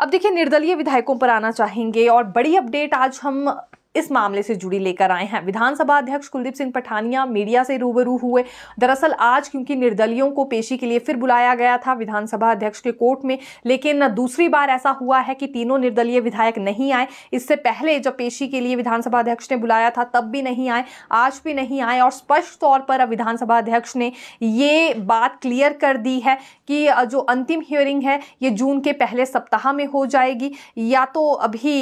अब देखिए निर्दलीय विधायकों पर आना चाहेंगे और बड़ी अपडेट आज हम इस मामले से जुड़ी लेकर आए हैं विधानसभा अध्यक्ष कुलदीप सिंह पठानिया मीडिया से रूबरू हुए दरअसल आज क्योंकि निर्दलियों को पेशी के लिए फिर बुलाया गया था विधानसभा अध्यक्ष के कोर्ट में लेकिन दूसरी बार ऐसा हुआ है कि तीनों निर्दलीय विधायक नहीं आए इससे पहले जब पेशी के लिए विधानसभा अध्यक्ष ने बुलाया था तब भी नहीं आए आज भी नहीं आए और स्पष्ट तौर पर अब विधानसभा अध्यक्ष ने ये बात क्लियर कर दी है कि जो अंतिम हियरिंग है ये जून के पहले सप्ताह में हो जाएगी या तो अभी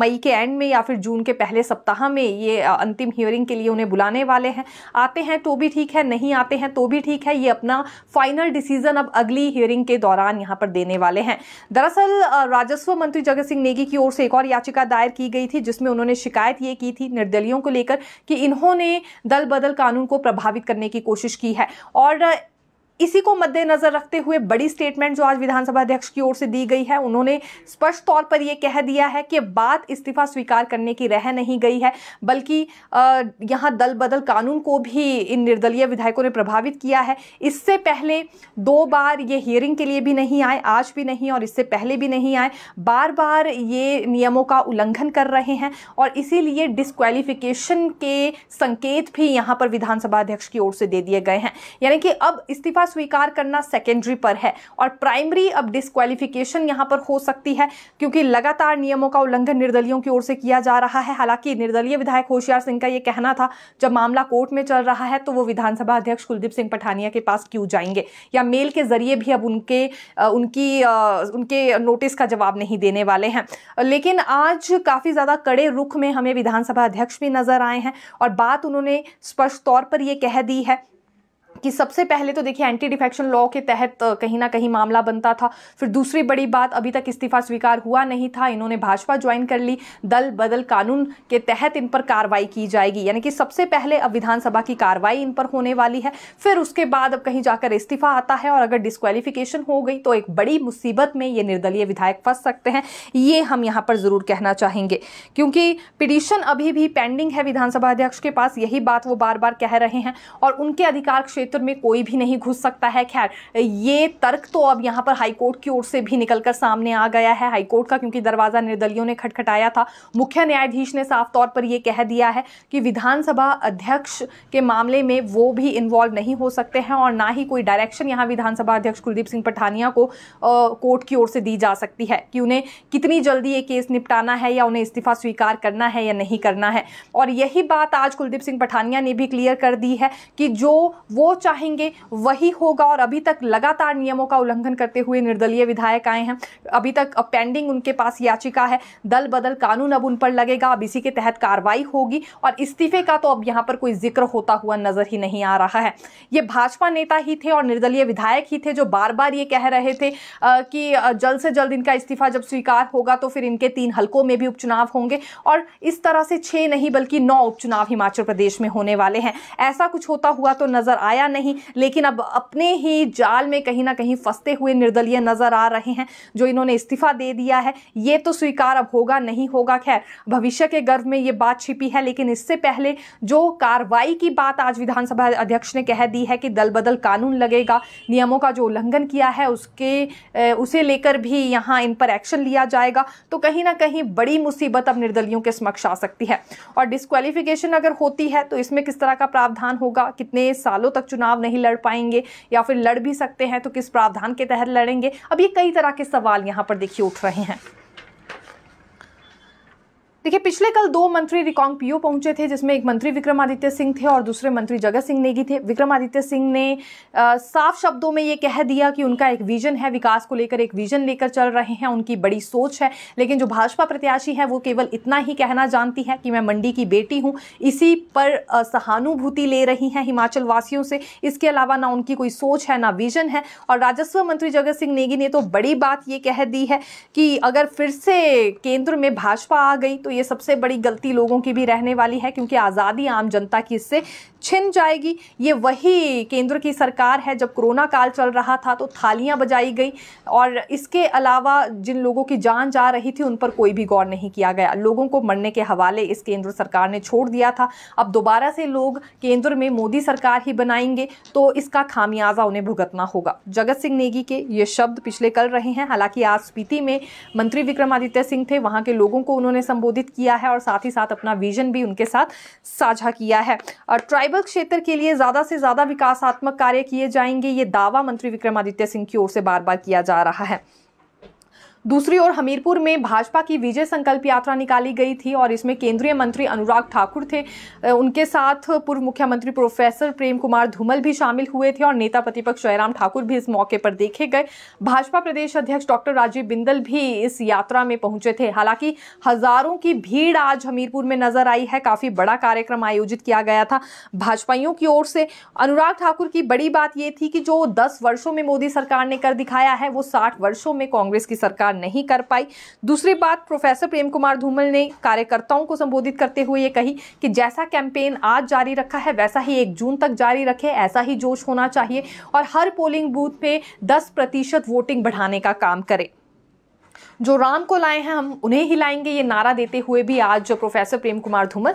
मई के एंड में या फिर जून के पहले सप्ताह में ये अंतिम हियरिंग के लिए उन्हें बुलाने वाले हैं आते हैं तो भी ठीक है नहीं आते हैं तो भी ठीक है ये अपना फाइनल डिसीजन अब अगली हियरिंग के दौरान यहाँ पर देने वाले हैं दरअसल राजस्व मंत्री जगत सिंह नेगी की ओर से एक और याचिका दायर की गई थी जिसमें उन्होंने शिकायत ये की थी निर्दलियों को लेकर कि इन्होंने दल बदल कानून को प्रभावित करने की कोशिश की है और इसी को मद्देनजर रखते हुए बड़ी स्टेटमेंट जो आज विधानसभा अध्यक्ष की ओर से दी गई है उन्होंने स्पष्ट तौर पर यह कह दिया है कि बात इस्तीफा स्वीकार करने की रह नहीं गई है बल्कि यहाँ दल बदल कानून को भी इन निर्दलीय विधायकों ने प्रभावित किया है इससे पहले दो बार ये हियरिंग के लिए भी नहीं आए आज भी नहीं और इससे पहले भी नहीं आए बार बार ये नियमों का उल्लंघन कर रहे हैं और इसीलिए डिस्क्वालिफिकेशन के संकेत भी यहाँ पर विधानसभा अध्यक्ष की ओर से दे दिए गए हैं यानी कि अब इस्तीफा स्वीकार करना सेकेंडरी पर है और प्राइमरी अब डिस्कालिफिकेशन यहां पर हो सकती है क्योंकि लगातार नियमों का उल्लंघन निर्दलियों की ओर से किया जा रहा है हालांकि निर्दलीय विधायक होशियार सिंह का यह कहना था जब मामला कोर्ट में चल रहा है तो वो विधानसभा अध्यक्ष कुलदीप सिंह पठानिया के पास क्यों जाएंगे या मेल के जरिए भी अब उनके उनकी उनके नोटिस का जवाब नहीं देने वाले हैं लेकिन आज काफ़ी ज़्यादा कड़े रुख में हमें विधानसभा अध्यक्ष भी नजर आए हैं और बात उन्होंने स्पष्ट तौर पर यह कह दी है कि सबसे पहले तो देखिए एंटी डिफेक्शन लॉ के तहत कहीं ना कहीं मामला बनता था फिर दूसरी बड़ी बात अभी तक इस्तीफा स्वीकार हुआ नहीं था इन्होंने भाजपा ज्वाइन कर ली दल बदल कानून के तहत इन पर कार्रवाई की जाएगी यानी कि सबसे पहले अब विधानसभा की कार्रवाई इन पर होने वाली है फिर उसके बाद अब कहीं जाकर इस्तीफा आता है और अगर डिस्कवालिफिकेशन हो गई तो एक बड़ी मुसीबत में ये निर्दलीय विधायक फंस सकते हैं ये हम यहाँ पर ज़रूर कहना चाहेंगे क्योंकि पिटिशन अभी भी पेंडिंग है विधानसभा अध्यक्ष के पास यही बात वो बार बार कह रहे हैं और उनके अधिकार क्षेत्र क्षेत्र में कोई भी नहीं घुस सकता है खैर ये तर्क तो अब यहाँ पर हाईकोर्ट की ओर से भी निकलकर सामने आ गया है हाईकोर्ट का क्योंकि दरवाजा निर्दलियों ने खटखटाया था मुख्य न्यायाधीश ने साफ तौर पर यह कह दिया है कि विधानसभा अध्यक्ष के मामले में वो भी इन्वॉल्व नहीं हो सकते हैं और ना ही कोई डायरेक्शन यहाँ विधानसभा अध्यक्ष कुलदीप सिंह पठानिया को कोर्ट की ओर से दी जा सकती है कि उन्हें कितनी जल्दी ये केस निपटाना है या उन्हें इस्तीफा स्वीकार करना है या नहीं करना है और यही बात आज कुलदीप सिंह पठानिया ने भी क्लियर कर दी है कि जो वो चाहेंगे वही होगा और अभी तक लगातार नियमों का उल्लंघन करते हुए निर्दलीय विधायक आए हैं अभी तक पेंडिंग उनके पास याचिका है दल बदल कानून अब उन पर लगेगा अब इसी के तहत कार्रवाई होगी और इस्तीफे का तो अब यहां पर कोई जिक्र होता हुआ नजर ही नहीं आ रहा है ये भाजपा नेता ही थे और निर्दलीय विधायक ही थे जो बार बार ये कह रहे थे कि जल्द से जल्द इनका इस्तीफा जब स्वीकार होगा तो फिर इनके तीन हलकों में भी उपचुनाव होंगे और इस तरह से छह नहीं बल्कि नौ उपचुनाव हिमाचल प्रदेश में होने वाले हैं ऐसा कुछ होता हुआ तो नजर आया नहीं लेकिन अब अपने ही जाल में कहीं ना कहीं फंसते हुए निर्दलीय नजर आ रहे हैं जो इन्होंने इस्तीफा दे दिया है ये तो स्वीकार अब होगा नहीं होगा खैर भविष्य के गर्व में ये बात छिपी है लेकिन इससे पहले जो कार्रवाई की बात आज विधानसभा अध्यक्ष ने कह दी है कि दल बदल कानून लगेगा नियमों का जो उल्लंघन किया है उसके उसे लेकर भी यहाँ इन पर एक्शन लिया जाएगा तो कहीं ना कहीं बड़ी मुसीबत अब निर्दलियों के समक्ष आ सकती है और डिस्कवालिफिकेशन अगर होती है तो इसमें किस तरह का प्रावधान होगा कितने सालों तक चुनाव नहीं लड़ पाएंगे या फिर लड़ भी सकते हैं तो किस प्रावधान के तहत लड़ेंगे अब ये कई तरह के सवाल यहाँ पर देखिए उठ रहे हैं देखिए पिछले कल दो मंत्री रिकॉन्ग पीओ पहुंचे थे जिसमें एक मंत्री विक्रमादित्य सिंह थे और दूसरे मंत्री जगत सिंह नेगी थे विक्रमादित्य सिंह ने आ, साफ शब्दों में ये कह दिया कि उनका एक विजन है विकास को लेकर एक विजन लेकर चल रहे हैं उनकी बड़ी सोच है लेकिन जो भाजपा प्रत्याशी है वो केवल इतना ही कहना जानती है कि मैं मंडी की बेटी हूँ इसी पर सहानुभूति ले रही हैं हिमाचल वासियों से इसके अलावा ना उनकी कोई सोच है ना विजन है और राजस्व मंत्री जगत सिंह नेगी ने तो बड़ी बात ये कह दी है कि अगर फिर से केंद्र में भाजपा आ गई तो ये सबसे बड़ी गलती लोगों की भी रहने वाली है क्योंकि आज़ादी आम जनता की इससे छिन जाएगी ये वही केंद्र की सरकार है जब कोरोना काल चल रहा था तो थालियां बजाई गई और इसके अलावा जिन लोगों की जान जा रही थी उन पर कोई भी गौर नहीं किया गया लोगों को मरने के हवाले इस केंद्र सरकार ने छोड़ दिया था अब दोबारा से लोग केंद्र में मोदी सरकार ही बनाएंगे तो इसका खामियाजा उन्हें भुगतना होगा जगत सिंह नेगी के ये शब्द पिछले कल रहे हैं हालांकि आज स्पीति में मंत्री विक्रमादित्य सिंह थे वहाँ के लोगों को उन्होंने संबोधित किया है और साथ ही साथ अपना विजन भी उनके साथ साझा किया है और ट्राइब साइबर क्षेत्र के लिए ज्यादा से ज्यादा विकासात्मक कार्य किए जाएंगे ये दावा मंत्री विक्रमादित्य सिंह की ओर से बार बार किया जा रहा है दूसरी ओर हमीरपुर में भाजपा की विजय संकल्प यात्रा निकाली गई थी और इसमें केंद्रीय मंत्री अनुराग ठाकुर थे उनके साथ पूर्व मुख्यमंत्री प्रोफेसर प्रेम कुमार धूमल भी शामिल हुए थे और नेता प्रतिपक्ष जयराम ठाकुर भी इस मौके पर देखे गए भाजपा प्रदेश अध्यक्ष डॉक्टर राजीव बिंदल भी इस यात्रा में पहुंचे थे हालांकि हजारों की भीड़ आज हमीरपुर में नजर आई है काफी बड़ा कार्यक्रम आयोजित किया गया था भाजपाइयों की ओर से अनुराग ठाकुर की बड़ी बात यह थी कि जो दस वर्षों में मोदी सरकार ने कर दिखाया है वो साठ वर्षों में कांग्रेस की सरकार पूरा नहीं कर पाई दूसरी बात प्रोफेसर प्रेम कुमार धूमल ने कार्यकर्ताओं को संबोधित करते हुए ये कही कि जैसा कैंपेन आज जारी रखा है वैसा ही एक जून तक जारी रखे ऐसा ही जोश होना चाहिए और हर पोलिंग बूथ पे दस प्रतिशत वोटिंग बढ़ाने का काम करें जो राम को लाए हैं हम उन्हें ही लाएंगे ये नारा देते हुए भी आज प्रोफेसर प्रेम कुमार धूमल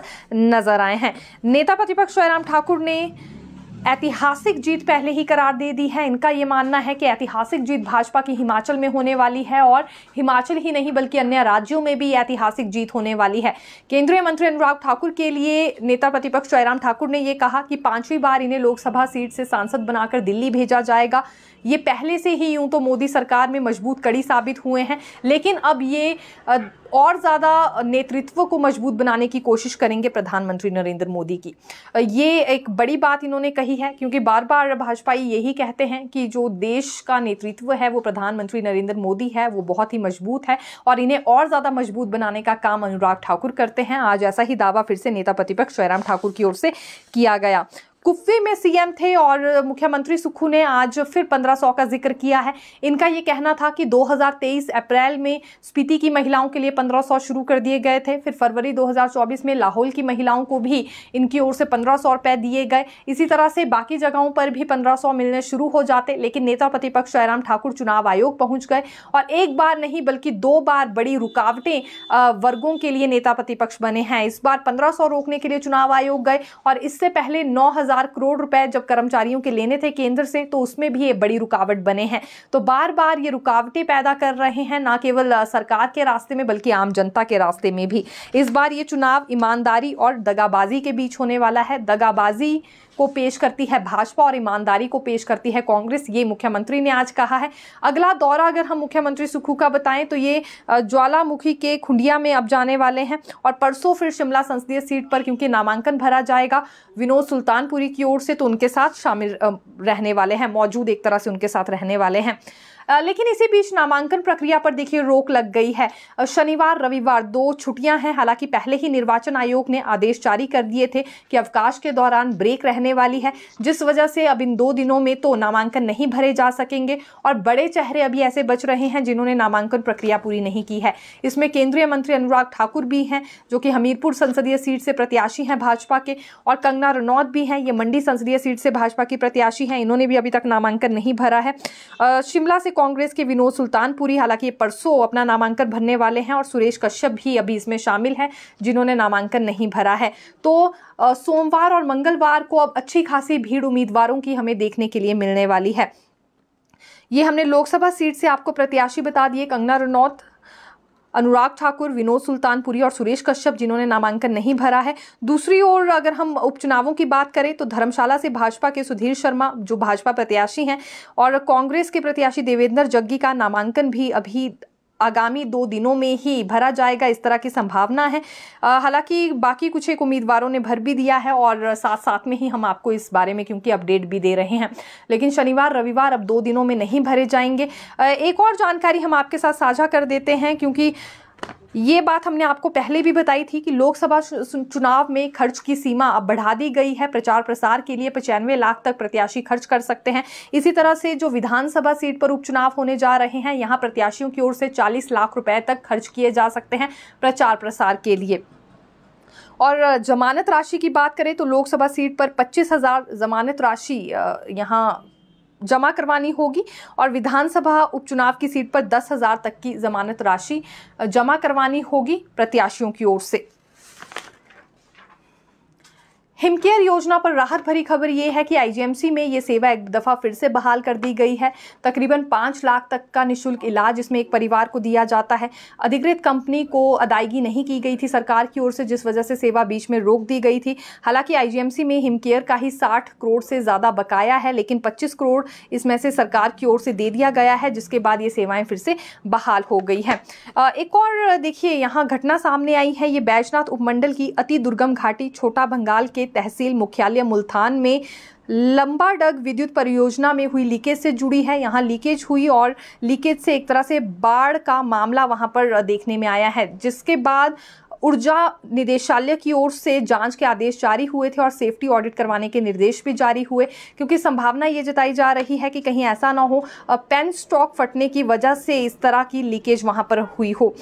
नजर आए हैं नेता प्रतिपक्ष जयराम ठाकुर ने ऐतिहासिक जीत पहले ही करार दे दी है इनका ये मानना है कि ऐतिहासिक जीत भाजपा की हिमाचल में होने वाली है और हिमाचल ही नहीं बल्कि अन्य राज्यों में भी ऐतिहासिक जीत होने वाली है केंद्रीय मंत्री अनुराग ठाकुर के लिए नेता प्रतिपक्ष जयराम ठाकुर ने यह कहा कि पांचवी बार इन्हें लोकसभा सीट से सांसद बनाकर दिल्ली भेजा जाएगा ये पहले से ही यूं तो मोदी सरकार में मजबूत कड़ी साबित हुए हैं लेकिन अब ये और ज़्यादा नेतृत्व को मजबूत बनाने की कोशिश करेंगे प्रधानमंत्री नरेंद्र मोदी की ये एक बड़ी बात इन्होंने कही रही है क्योंकि बार बार भाजपाई यही कहते हैं कि जो देश का नेतृत्व है वो प्रधानमंत्री नरेंद्र मोदी है वो बहुत ही मजबूत है और इन्हें और ज़्यादा मजबूत बनाने का काम अनुराग ठाकुर करते हैं आज ऐसा ही दावा फिर से नेता प्रतिपक्ष जयराम ठाकुर की ओर से किया गया कुफ्फी में सीएम थे और मुख्यमंत्री सुक्खू ने आज फिर 1500 का जिक्र किया है इनका ये कहना था कि 2023 अप्रैल में स्पीति की महिलाओं के लिए 1500 शुरू कर दिए गए थे फिर फरवरी 2024 में लाहौल की महिलाओं को भी इनकी ओर से पंद्रह सौ रुपये दिए गए इसी तरह से बाकी जगहों पर भी पंद्रह सौ मिलने शुरू हो जाते लेकिन नेता प्रतिपक्ष जयराम ठाकुर चुनाव आयोग पहुँच गए और एक बार नहीं बल्कि दो बार बड़ी रुकावटें वर्गों के लिए नेता प्रतिपक्ष बने हैं इस बार पंद्रह रोकने के लिए चुनाव आयोग गए और इससे पहले नौ हजार करोड़ रुपए जब कर्मचारियों के लेने थे केंद्र से तो उसमें भी ये बड़ी रुकावट बने हैं तो बार बार ये रुकावटें पैदा कर रहे हैं ना केवल सरकार के रास्ते में बल्कि आम जनता के रास्ते में भी इस बार ये चुनाव ईमानदारी और दगाबाजी के बीच होने वाला है दगाबाजी को पेश करती है भाजपा और ईमानदारी को पेश करती है कांग्रेस ये मुख्यमंत्री ने आज कहा है अगला दौरा अगर हम मुख्यमंत्री सुखू का बताएं तो ये ज्वालामुखी के खुंडिया में अब जाने वाले हैं और परसों फिर शिमला संसदीय सीट पर क्योंकि नामांकन भरा जाएगा विनोद सुल्तानपुरी की ओर से तो उनके साथ शामिल रहने वाले हैं मौजूद एक तरह से उनके साथ रहने वाले हैं लेकिन इसी बीच नामांकन प्रक्रिया पर देखिए रोक लग गई है शनिवार रविवार दो छुट्टियां हैं हालांकि पहले ही निर्वाचन आयोग ने आदेश जारी कर दिए थे कि अवकाश के दौरान ब्रेक रहने वाली है जिस वजह से अब इन दो दिनों में तो नामांकन नहीं भरे जा सकेंगे और बड़े चेहरे अभी ऐसे बच रहे हैं जिन्होंने नामांकन प्रक्रिया पूरी नहीं की है इसमें केंद्रीय मंत्री अनुराग ठाकुर भी हैं जो कि हमीरपुर संसदीय सीट से प्रत्याशी हैं भाजपा के और कंगना रनौत भी हैं ये मंडी संसदीय सीट से भाजपा की प्रत्याशी हैं इन्होंने भी अभी तक नामांकन नहीं भरा है शिमला से कांग्रेस के विनोद सुल्तानपुरी हालांकि परसों अपना नामांकन भरने वाले हैं और सुरेश कश्यप भी अभी इसमें शामिल हैं जिन्होंने नामांकन नहीं भरा है तो सोमवार और मंगलवार को अब अच्छी खासी भीड़ उम्मीदवारों की हमें देखने के लिए मिलने वाली है ये हमने लोकसभा सीट से आपको प्रत्याशी बता दिए कंगना रनौत अनुराग ठाकुर विनोद सुल्तानपुरी और सुरेश कश्यप जिन्होंने नामांकन नहीं भरा है दूसरी ओर अगर हम उपचुनावों की बात करें तो धर्मशाला से भाजपा के सुधीर शर्मा जो भाजपा प्रत्याशी हैं और कांग्रेस के प्रत्याशी देवेंद्र जग्गी का नामांकन भी अभी आगामी दो दिनों में ही भरा जाएगा इस तरह की संभावना है हालांकि बाकी कुछ एक उम्मीदवारों ने भर भी दिया है और साथ साथ में ही हम आपको इस बारे में क्योंकि अपडेट भी दे रहे हैं लेकिन शनिवार रविवार अब दो दिनों में नहीं भरे जाएंगे एक और जानकारी हम आपके साथ साझा कर देते हैं क्योंकि ये बात हमने आपको पहले भी बताई थी कि लोकसभा चुनाव में खर्च की सीमा अब बढ़ा दी गई है प्रचार प्रसार के लिए पचानवे लाख तक प्रत्याशी खर्च कर सकते हैं इसी तरह से जो विधानसभा सीट पर उपचुनाव होने जा रहे हैं यहाँ प्रत्याशियों की ओर से 40 लाख रुपए तक खर्च किए जा सकते हैं प्रचार प्रसार के लिए और जमानत राशि की बात करें तो लोकसभा सीट पर पच्चीस हज़ार जमानत राशि यहाँ जमा करवानी होगी और विधानसभा उपचुनाव की सीट पर दस हज़ार तक की जमानत राशि जमा करवानी होगी प्रत्याशियों की ओर से हिमकेयर योजना पर राहत भरी खबर ये है कि आईजीएमसी में ये सेवा एक दफ़ा फिर से बहाल कर दी गई है तकरीबन पाँच लाख तक का निशुल्क इलाज इसमें एक परिवार को दिया जाता है अधिकृत कंपनी को अदायगी नहीं की गई थी सरकार की ओर से जिस वजह से सेवा बीच में रोक दी गई थी हालांकि आईजीएमसी में हिमकेयर का ही साठ करोड़ से ज़्यादा बकाया है लेकिन पच्चीस करोड़ इसमें से सरकार की ओर से दे दिया गया है जिसके बाद ये सेवाएँ फिर से बहाल हो गई हैं एक और देखिए यहाँ घटना सामने आई है ये बैजनाथ उपमंडल की अति दुर्गम घाटी छोटा बंगाल के तहसील मुख्यालय मुल्तान में लंबा डग विद्युत परियोजना में हुई लीकेज से जुड़ी है यहाँ लीकेज हुई और लीकेज से एक तरह से बाढ़ का मामला वहाँ पर देखने में आया है जिसके बाद ऊर्जा निदेशालय की ओर से जांच के आदेश जारी हुए थे और सेफ्टी ऑडिट करवाने के निर्देश भी जारी हुए क्योंकि संभावना ये जताई जा रही है कि कहीं ऐसा ना हो पेन स्टॉक फटने की वजह से इस तरह की लीकेज वहां पर हुई हो